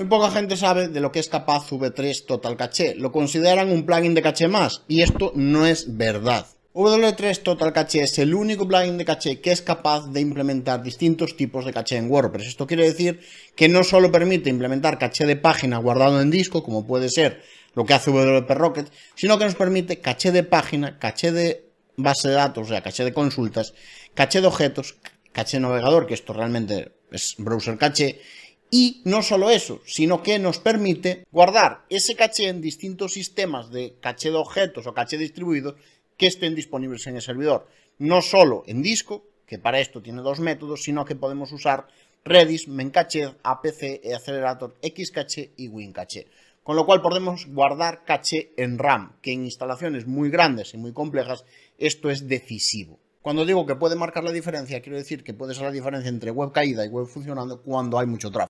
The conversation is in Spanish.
Muy poca gente sabe de lo que es capaz V3 Total Caché, lo consideran un plugin de caché más, y esto no es verdad. W3 Total Caché es el único plugin de caché que es capaz de implementar distintos tipos de caché en WordPress. Esto quiere decir que no solo permite implementar caché de página guardado en disco, como puede ser lo que hace WP Rocket, sino que nos permite caché de página, caché de base de datos, o sea, caché de consultas, caché de objetos, caché navegador, que esto realmente es browser caché, y no solo eso, sino que nos permite guardar ese caché en distintos sistemas de caché de objetos o caché distribuidos que estén disponibles en el servidor. No solo en disco, que para esto tiene dos métodos, sino que podemos usar Redis, Memcache, APC, Accelerator, Xcache y Wincache. Con lo cual podemos guardar caché en RAM, que en instalaciones muy grandes y muy complejas esto es decisivo. Cuando digo que puede marcar la diferencia, quiero decir que puede ser la diferencia entre web caída y web funcionando cuando hay mucho tráfico.